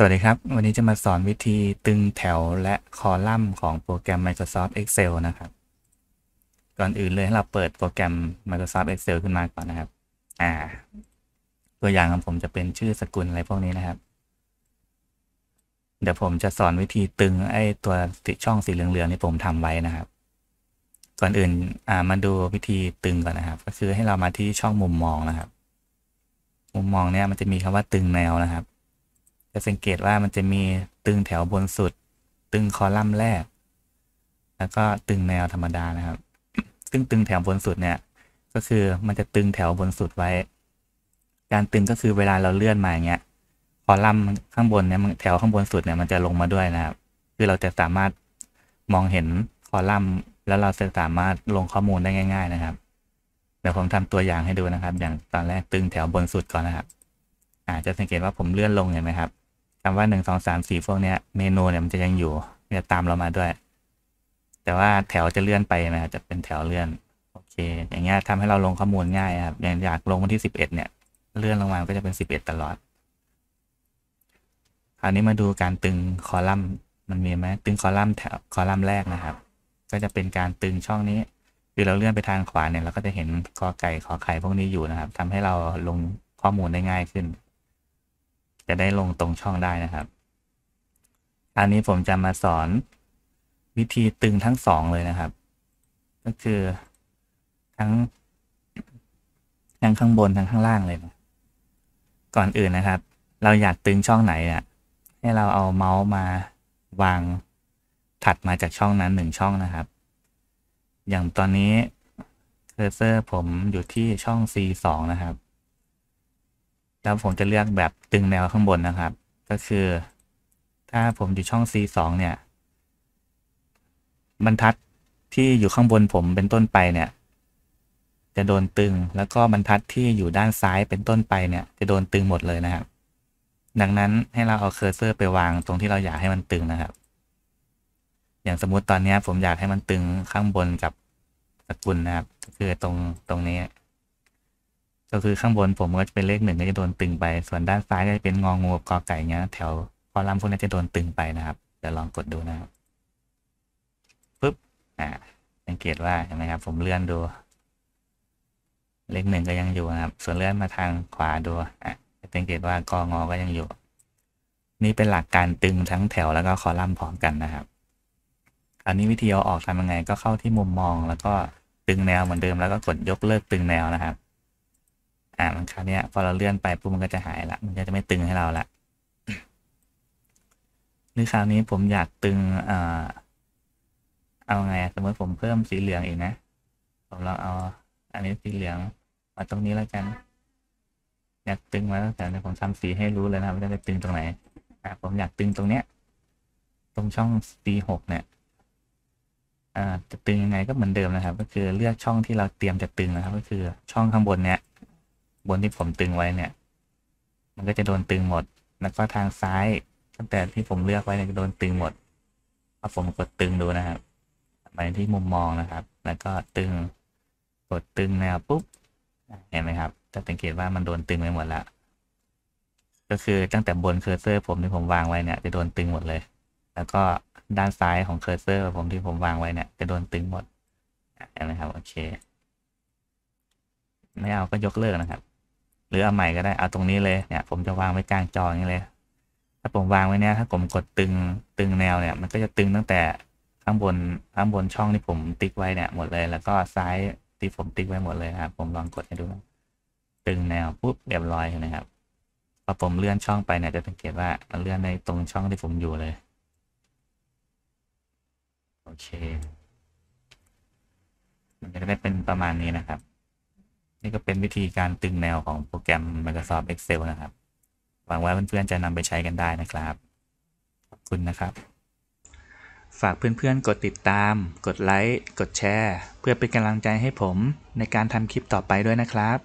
สวัสดีครับ วันนี้จะมาสอนวิธีตึงแถวและคอลัมน์ของโปรแกรม Microsoft Excel นะครับ ก่อนอื่นเลยให้เราเปิดโปรแกรม Microsoft Excel ขึ้นมาก่อนนะครับอ่า ตัวอย่างของผมจะเป็นชื่อสกุลอะไรพวกนี้นะครับ เดี๋ยวผมจะสอนวิธีตึงไอ้ตัวช่องสีเหลืองๆที่ผมทำไว้นะครับก่อนอื่นอ่ามาดูวิธีตึงก่อนนะครับก็คือให้เรามาที่ช่องมุมมองนะครับ มุมมองเนี้ยมันจะมีคำว่าตึงแนวนะครับจะสังเกตว่ามันจะมีตึงแถวบนสุด ตึงคอลัมน์แรก แล้วก็ตึงแนวธรรมดานะครับ ซึ่งตึงแถวบนสุดเนี่ย ก็คือมันจะตึงแถวบนสุดไว้ การตึงก็คือเวลาเราเลื่อนมาอย่างเงี้ยคอลัมน์ข้างบนเนี่ยแถวข้างบนสุดเนี่ยมันจะลงมาด้วยนะครับ คือเราจะสามารถมองเห็นคอลัมน์แล้วเราจะสามารถลงข้อมูลได้ง่าย ๆ นะครับเดี๋ยวผมทำตัวอย่างให้ดูนะครับ อย่างตอนแรกตึงแถวบนสุดก่อนนะครับอาจจะสังเกตว่าผมเลื่อนลงเห็นไหมครับคำว่าหนึ่งสองสามสี่พวกเนี้ยเมนูเนี่ยมันจะยังอยู่จะตามเรามาด้วย แต่ว่าแถวจะเลื่อนไปนะครับจะเป็นแถวเลื่อน โอเค อย่างเงี้ยทำให้เราลงข้อมูลง่ายครับอย่างอยากลงวันที่สิบเอ็ดเนี่ยเลื่อนลงมาก็จะเป็นสิบเอ็ดตลอดคราวนี้มาดูการตึงคอลัมน์มันมีไหมตึงคอลัมน์แถวคอลัมน์แรกนะครับ ก็จะเป็นการตึงช่องนี้คือเราเลื่อนไปทางขวาเนี่ย เราก็จะเห็นกอไก่ขอไข่พวกนี้อยู่นะครับ ทำให้เราลงข้อมูลได้ง่ายขึ้นจะ ได้ลงตรงช่องได้นะครับ อันนี้ผมจะมาสอนวิธีตึงทั้งสองเลยนะครับ ก็คือทั้งทั้งข้างบนทั้งข้าง ล่างเลยนะก่อนอื่นนะครับ เราอยากตึงช่องไหนอ่ะ ให้เราเอาเมาส์มาวางถัดมาจากช่องนั้นหนึ่งช่องนะครับ อย่างตอนนี้ เคอร์เซอร์ผมอยู่ที่ช่อง C2 นะครับแล้วผมจะเลือกแบบตึงแนวข้างบนนะครับ ก็คือถ้าผมอยู่ช่อง C2 เนี่ย บรรทัดที่อยู่ข้างบนผมเป็นต้นไปเนี่ย จะโดนตึง แล้วก็บรรทัดที่อยู่ด้านซ้ายเป็นต้นไปเนี่ย จะโดนตึงหมดเลยนะครับ ดังนั้นให้เราเอาเคอร์เซอร์ไปวางตรงที่เราอยากให้มันตึงนะครับ อย่างสมมติตอนนี้ผมอยากให้มันตึงข้างบนกับสกุลนะครับ คือตรงตรงนี้ก็คือข้างบนผมก็จะเป็นเลขหนึ่งก็จะโดนตึงไป ส่วนด้านซ้ายก็จะเป็นงองงบกอไก่เงี้ย แถวคอลัมน์พวกนี้จะโดนตึงไปนะครับ เดี๋ยวลองกดดูนะครับ ปึ๊บ อ่าสังเกตว่าเห็นไหมครับ ผมเลื่อนดู เลขหนึ่งก็ยังอยู่นะครับ ส่วนเลื่อนมาทางขวาดู อ่ะ สังเกตว่ากองอก็ยังอยู่ นี่เป็นหลักการตึงทั้งแถวแล้วก็คอลัมน์พร้อมกันนะครับคราวนี้วิธีเอาออกทำยังไง ก็เข้าที่มุมมองแล้วก็ตึงแนวเหมือนเดิมแล้วก็กดยกเลิกตึงแนวนะครับอ่ามันคราวนี้พอเราเลื่อนไปปุ๊บมันก็จะหายละมันก็จะไม่ตึงให้เราละหรือคราวนี้ผมอยากตึง เอ่อ เอาไงสมมติผมเพิ่มสีเหลืองอีกนะ ผมลองเอา อันนี้สีเหลืองมาตรงนี้แล้วกันอยากตึงมาตั้งแต่ผมทำสีให้รู้เลยนะว่าจะตึงตรงไหน อ่าผมอยากตึงตรงเนี้ย ตรงช่องหกเนี่ยจะตึงยังไงก็เหมือนเดิมนะครับ ก็คือเลือกช่องที่เราเตรียมจะตึงนะครับ ก็คือช่องข้างบนเนี้ยบนที่ผมตึงไว้เนี่ย มันก็จะโดน ตึงหมดแล้วก็ทางซ้ายตั้งแต่ที่ผมเลือกไว้เนี่ยโดนตึงหมดพอผมกดตึงดูนะครับไปที่มุมมองนะครับ แล้วก็ตึงกดตึงแนวปุ๊บเห็นไหมครับจะสังเกตว่ามันโดนตึงไปหมดแล้ว ก็คือตั้งแต่บนเคอร์เซอร์ ผมที่ผมวางไว้เนี่ยจะโดนตึงหมดเลย แล้วก็ด้านซ้ายของเคอร์เซอร์ผมที่ผมวางไว้เนี่ยจะโดนตึงหมดเห็นไหมครับโอเคไม่ เอาก็ยกเลิกนะครับหรือเอาใหม่ก็ได้เอาตรงนี้เลยเนี่ย ผมจะวางไว้กลางจออย่างนี้เลย ถ้าผมวางไว้เนี่ยถ้า ผมกดตึง ตึงแนวเนี่ย มันก็จะตึงตั้งแต่ข้างบนข้างบนช่องที่ผมติ๊กไว้เนี่ย หมดเลย แล้วก็ซ้ายที่ ผมติ๊กไว้หมดเลยครับ ผมลองกดให้ดู ตึงแนว ปุ๊บเรียบร้อยนะครับพอผมเลื่อนช่องไปเนี่ยจะสังเกตว่ามันเลื่อนในตรงช่องที่ผมอยู่เลยโอเคมันจะได้เป็นประมาณนี้นะครับนี่ก็เป็นวิธีการตึงแนวของโปรแกรม Microsoft Excel นะครับ หวังว่าเพื่อนๆ จะนำไปใช้กันได้นะครับ ขอบคุณนะครับ ฝากเพื่อนๆ กดติดตาม กดไลค์ กดแชร์เพื่อเป็นกำลังใจให้ผมในการทำคลิปต่อไปด้วยนะครับ